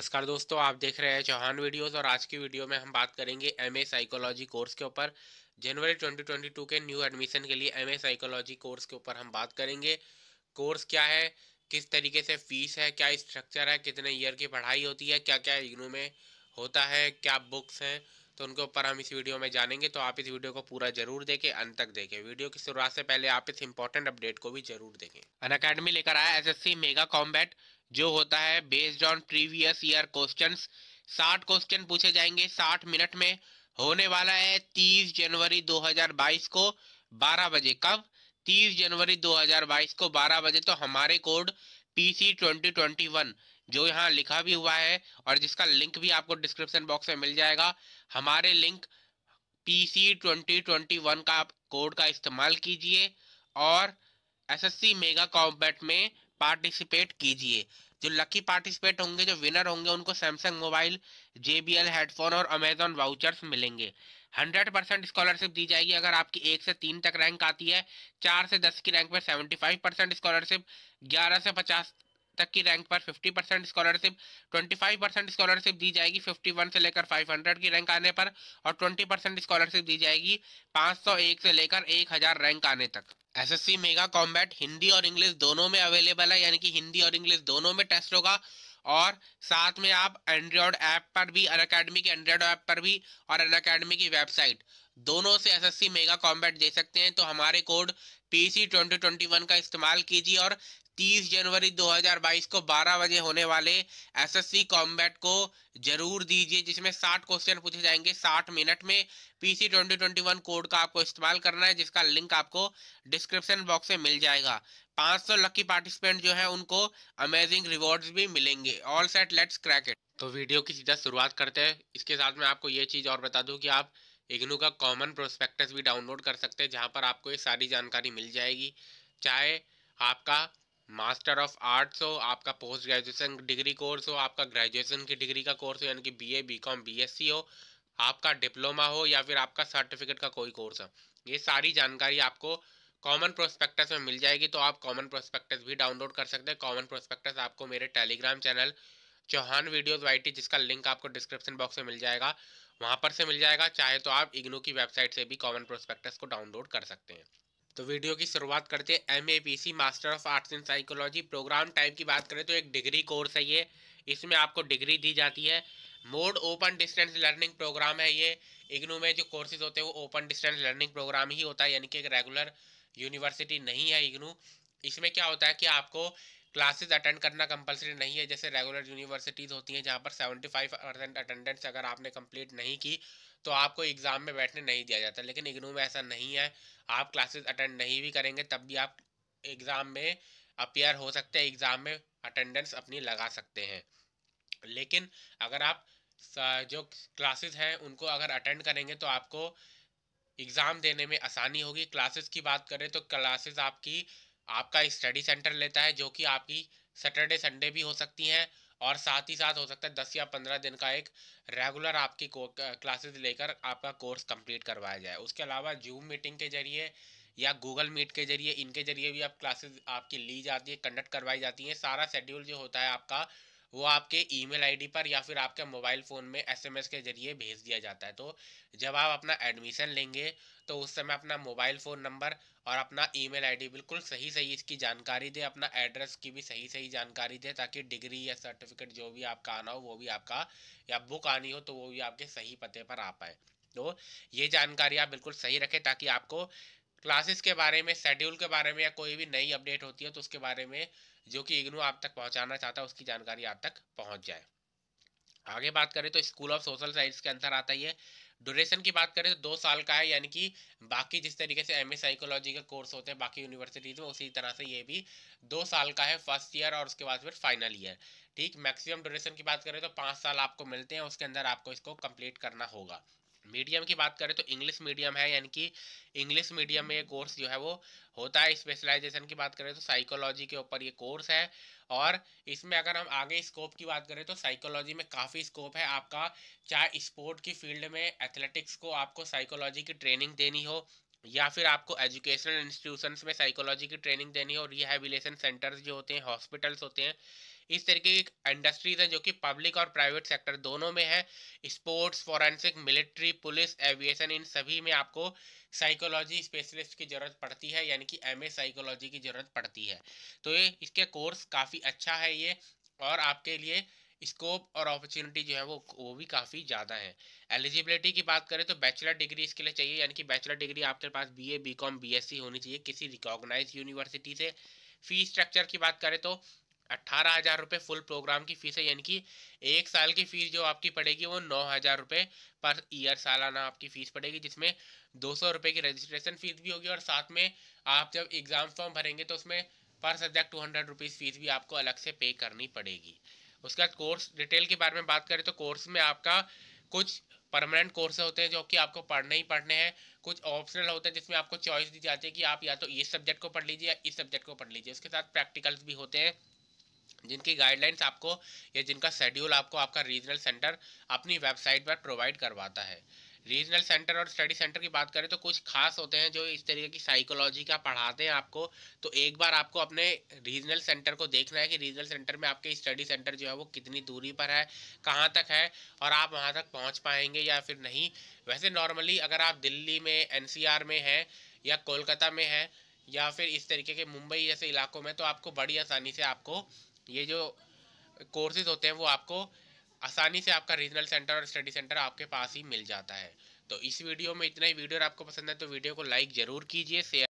नमस्कार दोस्तों आप देख रहे हैं चौहान वीडियोस और आज की वीडियो में हम बात करेंगे एमए साइकोलॉजी कोर्स के ऊपर जनवरी 2022 के न्यू एडमिशन के लिए एमए साइकोलॉजी कोर्स के ऊपर हम बात करेंगे कोर्स क्या है किस तरीके से फीस है क्या स्ट्रक्चर है कितने ईयर की पढ़ाई होती है क्या क्या इग्नू में होता है क्या बुक्स हैं तो उनके ऊपर हम इस वीडियो में जानेंगे तो आप इस वीडियो को पूरा जरूर देखें अंत तक देखें वीडियो की शुरुआत से पहले आप इस इंपॉर्टेंट अपडेट को भी जरूर देखें अन अकेडमी लेकर आया सी मेगा कॉम्बैट जो होता है based on previous year questions साठ क्वेश्चन पूछे जाएंगे साठ मिनट में होने वाला है तीस जनवरी 2022 को 12 बजे कब तीस जनवरी 2022 को 12 बजे तो हमारे कोड पीसी 2021 जो यहाँ लिखा भी हुआ है और जिसका लिंक भी आपको डिस्क्रिप्शन बॉक्स में मिल जाएगा हमारे लिंक पीसी 2021 का कोड का इस्तेमाल कीजिए और एसएससी मेगा कॉम्बैट में पार्टिसिपेट कीजिए जो लकी पार्टिसिपेट होंगे जो विनर होंगे उनको सैमसंग मोबाइल जेबीएल हेडफोन और अमेजोन वाउचर्स मिलेंगे हंड्रेड परसेंट स्कॉलरशिप दी जाएगी अगर आपकी एक से तीन तक रैंक आती है चार से दस की रैंक पर सेवेंटी फाइव परसेंट स्कॉलरशिप ग्यारह से पचास तक की रैंक पर 50 परसेंट स्कॉलरशिप 25 परसेंट स्कॉलरशिप दी जाएगी 51 से लेकर 500 की रैंक आने पर और 20 परसेंट स्कॉलरशिप दी जाएगी 501 से लेकर 1000 रैंक आने तक एसएससी मेगा कॉम्बैट हिंदी और इंग्लिश दोनों में अवेलेबल है यानी कि हिंदी और इंग्लिश दोनों में टेस्ट होगा और साथ में आप एंड्रॉयड ऐप पर भी अन अकेडमी के एंड्रॉयड ऐप पर भी और अन अकेडमी की वेबसाइट दोनों से एस मेगा कॉम्बैट दे सकते हैं तो हमारे कोड पी सी का इस्तेमाल कीजिए और 30 जनवरी 2022 को 12 बजे होने वाले एस कॉम्बैट को जरूर दीजिए जिसमें 60 क्वेश्चन पूछे जाएंगे 60 मिनट में पी सी कोड का आपको इस्तेमाल करना है जिसका लिंक आपको डिस्क्रिप्शन बॉक्स में मिल जाएगा 500 लकी पार्टिसिपेंट जो है उनको अमेजिंग रिवॉर्ड्स भी मिलेंगे ऑल सेट लेट्स क्रैकेट तो वीडियो की सीधा शुरुआत करते हैं इसके साथ में आपको ये चीज़ और बता दूँ कि आप इग्नू का कॉमन प्रोस्पेक्टस भी डाउनलोड कर सकते हैं जहाँ पर आपको ये सारी जानकारी मिल जाएगी चाहे आपका मास्टर ऑफ आर्ट्स हो आपका पोस्ट ग्रेजुएशन डिग्री कोर्स हो आपका ग्रेजुएशन की डिग्री का कोर्स हो यानी कि बीए बीकॉम बीएससी हो आपका डिप्लोमा हो या फिर आपका सर्टिफिकेट का कोई कोर्स हो ये सारी जानकारी आपको कॉमन प्रोस्पेक्टस में मिल जाएगी तो आप कॉमन प्रोस्पेक्टस भी डाउनलोड कर सकते हैं कॉमन प्रोस्पेक्टस आपको मेरे टेलीग्राम चैनल चौहान वीडियोस वाई जिसका लिंक आपको डिस्क्रिप्शन बॉक्स में मिल जाएगा वहाँ पर से मिल जाएगा चाहे तो आप इग्नो की वेबसाइट से भी कॉमन प्रोस्पेक्टस को डाउनलोड कर सकते हैं तो वीडियो की शुरुआत करते हैं M A P C master of arts in psychology program type की बात करें तो एक डिग्री कोर्स है ये इसमें आपको डिग्री दी जाती है mode open distance learning program है ये इग्नू में जो कोर्सेज होते हैं वो ओपन डिस्टेंस लर्निंग प्रोग्राम ही होता है यानी कि एक रेगुलर यूनिवर्सिटी नहीं है इग्नू इसमें क्या होता है कि आपको क्लासेज अटेंड करना कंपलसरी नहीं है जैसे रेगुलर यूनिवर्सिटीज़ होती हैं जहाँ पर सेवेंटी फाइव परसेंट अटेंडेंस अगर आपने कंप्लीट नहीं की तो आपको एग्ज़ाम में बैठने नहीं दिया जाता लेकिन इग्नू में ऐसा नहीं है आप क्लासेस अटेंड नहीं भी करेंगे तब भी आप एग्ज़ाम में अपेयर हो सकते हैं एग्ज़ाम में अटेंडेंस अपनी लगा सकते हैं लेकिन अगर आप जो क्लासेस हैं उनको अगर अटेंड करेंगे तो आपको एग्ज़ाम देने में आसानी होगी क्लासेस की बात करें तो क्लासेस आपकी आपका स्टडी सेंटर लेता है जो कि आपकी सैटरडे संडे भी हो सकती हैं और साथ ही साथ हो सकता है दस या पंद्रह दिन का एक रेगुलर आपकी क्लासेस लेकर आपका कोर्स कंप्लीट करवाया जाए उसके अलावा जूम मीटिंग के जरिए या गूगल मीट के जरिए इनके जरिए भी आप क्लासेस आपकी ली जाती है कंडक्ट करवाई जाती हैं सारा शेड्यूल जो होता है आपका वो आपके ईमेल आईडी पर या फिर आपके मोबाइल फ़ोन में एसएमएस के ज़रिए भेज दिया जाता है तो जब आप अपना एडमिशन लेंगे तो उस समय अपना मोबाइल फ़ोन नंबर और अपना ईमेल आईडी बिल्कुल सही सही इसकी जानकारी दें अपना एड्रेस की भी सही सही जानकारी दें ताकि डिग्री या सर्टिफिकेट जो भी आपका आना हो वो भी आपका या बुक आनी हो तो वो भी आपके सही पते पर आ पाए तो ये जानकारी आप बिल्कुल सही रखें ताकि आपको क्लासेस के बारे में शेड्यूल के बारे में या कोई भी नई अपडेट होती है तो उसके बारे में जो कि इग्नू आप तक पहुंचाना चाहता है उसकी जानकारी आप तक पहुंच जाए आगे बात करें तो स्कूल ऑफ सोशल साइंस के अंदर आता ही है ड्यूरेशन की बात करें तो दो साल का है यानी कि बाकी जिस तरीके से एम साइकोलॉजी के कोर्स होते हैं बाकी यूनिवर्सिटीज़ में उसी तरह से ये भी दो साल का है फर्स्ट ईयर और उसके बाद फिर फाइनल ईयर ठीक मैक्सिमम ड्यूरेशन की बात करें तो पाँच साल आपको मिलते हैं उसके अंदर आपको इसको कंप्लीट करना होगा मीडियम की बात करें तो इंग्लिश मीडियम है यानी कि इंग्लिश मीडियम में ये हम्म। कोर्स जो है वो होता है स्पेशलाइजेशन की बात करें तो साइकोलॉजी के ऊपर ये कोर्स है और इसमें अगर हम आगे स्कोप की बात करें तो साइकोलॉजी में काफ़ी स्कोप है आपका चाहे स्पोर्ट की फील्ड में एथलेटिक्स को आपको साइकोलॉजी की ट्रेनिंग देनी हो या फिर आपको एजुकेशनल इंस्टीट्यूशंस में साइकोलॉजी की ट्रेनिंग देनी हो रिहेबिलेशन सेंटर्स जो होते हैं हॉस्पिटल्स होते हैं इस तरीके की इंडस्ट्रीज हैं जो कि पब्लिक और प्राइवेट सेक्टर दोनों में है sports forensic military police aviation इन सभी में आपको साइकोलॉजी स्पेशलिस्ट की ज़रूरत पड़ती है यानी कि एम साइकोलॉजी की ज़रूरत पड़ती है तो ये इसके कोर्स काफ़ी अच्छा है ये और आपके लिए स्कोप और अपॉर्चुनिटी जो है वो वो भी काफ़ी ज़्यादा है एलिजिबिलिटी की बात करें तो बैचलर डिग्री इसके लिए चाहिए यानी कि बैचलर डिग्री आपके पास बीए बीकॉम बीएससी होनी चाहिए किसी रिकॉग्नाइज यूनिवर्सिटी से फी स्ट्रक्चर की बात करें तो अट्ठारह हज़ार रुपये फुल प्रोग्राम की फ़ीस है यानी कि एक साल की फ़ीस जो आपकी पड़ेगी वो नौ हज़ार रुपये पर ईयर सालाना आपकी फ़ीस पड़ेगी जिसमें दो सौ रुपये की रजिस्ट्रेशन फ़ीस भी होगी और साथ में आप जब एग्ज़ाम फॉर्म भरेंगे तो उसमें per subject two hundred rupees fees भी आपको अलग से पे करनी पड़ेगी उसके बाद कोर्स डिटेल के बारे में बात करें तो कोर्स में आपका कुछ परमानेंट कोर्स होते हैं जो कि आपको पढ़ने ही पढ़ने हैं कुछ ऑप्शनल होते हैं जिसमें आपको चॉइस दी जाती है कि आप या तो इस सब्जेक्ट को पढ़ लीजिए या इस सब्जेक्ट को पढ़ लीजिए उसके साथ प्रैक्टिकल्स भी होते हैं जिनकी गाइडलाइंस आपको या जिनका शेड्यूल आपको आपका रीजनल सेंटर अपनी वेबसाइट पर प्रोवाइड करवाता है रीजनल सेंटर और स्टडी सेंटर की बात करें तो कुछ खास होते हैं जो इस तरीके की साइकोलॉजी का पढ़ाते हैं आपको तो एक बार आपको अपने रीजनल सेंटर को देखना है कि रीजनल सेंटर में आपके स्टडी सेंटर जो है वो कितनी दूरी पर है कहाँ तक है और आप वहाँ तक पहुँच पाएंगे या फिर नहीं वैसे नॉर्मली अगर आप दिल्ली में एन में हैं या कोलकाता में हैं या फिर इस तरीके के मुंबई जैसे इलाकों में तो आपको बड़ी आसानी से आपको ये जो कोर्सेज होते हैं वो आपको आसानी से आपका रीजनल सेंटर और स्टडी सेंटर आपके पास ही मिल जाता है तो इस वीडियो में इतना ही वीडियो आपको पसंद है तो वीडियो को लाइक ज़रूर कीजिए शेयर